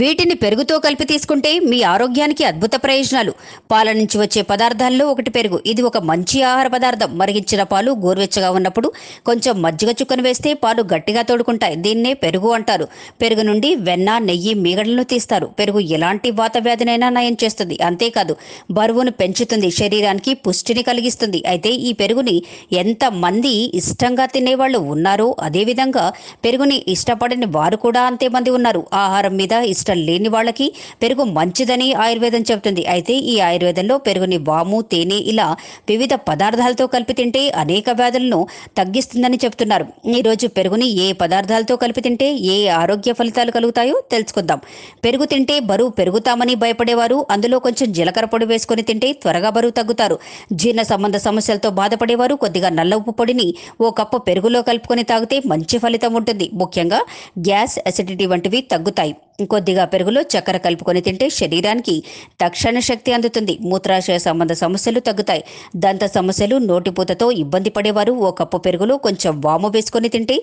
వీటిని పెరుగుతో కలిపి తీసుకుంటే మీ ఆరోగ్యానికి అద్భుత ప్రయోజనాలు పాల నుంచి వచ్చే పదార్థాల్లో ఒకటి పెరుగు ఇది ఒక మంచి ఆహార పదార్థం మరిగించిన పాలు గోరువెచ్చగా ఉన్నప్పుడు కొంచెం మజ్జిగ చుక్కను వేస్తే పాలు గట్టిగా తోడుకుంటాయి దీన్నే పెరుగు అంటారు పెరుగు నుండి వెన్న నెయ్యి మీగడలను తీస్తారు పెరుగు ఎలాంటి వాత వ్యాధినైనా నయం చేస్తుంది అంతేకాదు బరువును పెంచుతుంది శరీరానికి పుష్టిని కలిగిస్తుంది అయితే ఈ పెరుగుని ఎంతమంది ఇష్టంగా తినేవాళ్ళు ఉన్నారో అదేవిధంగా పెరుగుని ఇష్టపడని వారు కూడా అంతేమంది ఉన్నారు ఆహారం మీద ఇష్టం లేని వాళ్ళకి పెరుగు మంచిదని ఆయుర్వేదం చెబుతుంది అయితే ఈ ఆయుర్వేదంలో పెరుగుని వాము తేనె ఇలా వివిధ పదార్థాలతో కలిపి తింటే అనేక వ్యాధులను తగ్గిస్తుందని చెబుతున్నారు ఈరోజు పెరుగుని ఏ పదార్థాలతో కలిపి తింటే ఏ ఆరోగ్య ఫలితాలు కలుగుతాయో తెలుసుకుందాం పెరుగు తింటే బరువు పెరుగుతామని భయపడేవారు అందులో కొంచెం జీలకర్ర పొడి వేసుకుని తింటే త్వరగా బరువు తగ్గుతారు జీర్ణ సంబంధ సమస్యలతో బాధపడేవారు కొద్దిగా నల్ల ఉప్పు పొడిని ఓ కప్పు పెరుగులో కలుపుకొని తాగితే మంచి ఫలితం ఉంటుంది ముఖ్యంగా గ్యాస్ అసిడిటీ వంటివి తగ్గుతాయి ఇంకో కొద్దిగా పెరుగులో చక్కెర కలుపుకొని తింటే శరీరానికి తక్షణ శక్తి అందుతుంది మూత్రాశయ సంబంధ సమస్యలు తగ్గుతాయి దంత సమస్యలు నోటిపూతతో ఇబ్బంది పడేవారు ఓ కప్పు పెరుగులో కొంచెం వాము వేసుకొని తింటే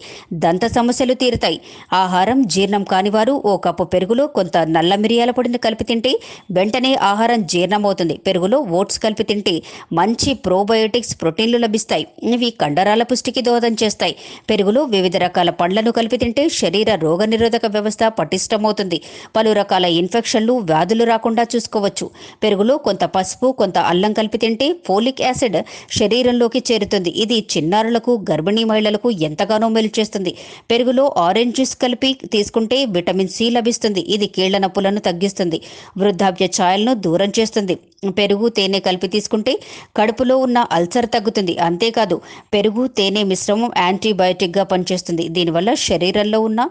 దంత సమస్యలు తీరుతాయి ఆహారం జీర్ణం కానివారు ఓ కప్పు పెరుగులో కొంత నల్ల మిరియాల పొడిని కలిపి తింటే వెంటనే ఆహారం జీర్ణమవుతుంది పెరుగులో ఓట్స్ కలిపి తింటే మంచి ప్రోబయోటిక్స్ ప్రోటీన్లు లభిస్తాయి ఇవి కండరాల పుష్టికి దోహదం చేస్తాయి పెరుగులో వివిధ రకాల పండ్లను కలిపి తింటే శరీర రోగనిరోధక వ్యవస్థ పటిష్టమవుతుంది పలు రకాల ఇన్ఫెక్షన్లు వ్యాధులు రాకుండా చూసుకోవచ్చు పెరుగులో కొంత పసుపు కొంత అల్లం కలిపి తింటే ఫోలిక్ యాసిడ్ శరీరంలోకి చేరుతుంది ఇది చిన్నారులకు గర్భిణీ మహిళలకు ఎంతగానో మేలు చేస్తుంది పెరుగులో ఆరెంజ్ జ్యూస్ కలిపి తీసుకుంటే విటమిన్ సి లభిస్తుంది ఇది కీళ్ల నొప్పులను తగ్గిస్తుంది వృద్ధాప్య ఛాయలను దూరం చేస్తుంది పెరుగు తేనె కలిపి తీసుకుంటే కడుపులో ఉన్న అల్సర్ తగ్గుతుంది అంతేకాదు పెరుగు తేనె మిశ్రమం యాంటీబయాటిక్గా పనిచేస్తుంది దీనివల్ల శరీరంలో ఉన్న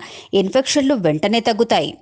ఇన్ఫెక్షన్లు వెంటనే తగ్గుతాయి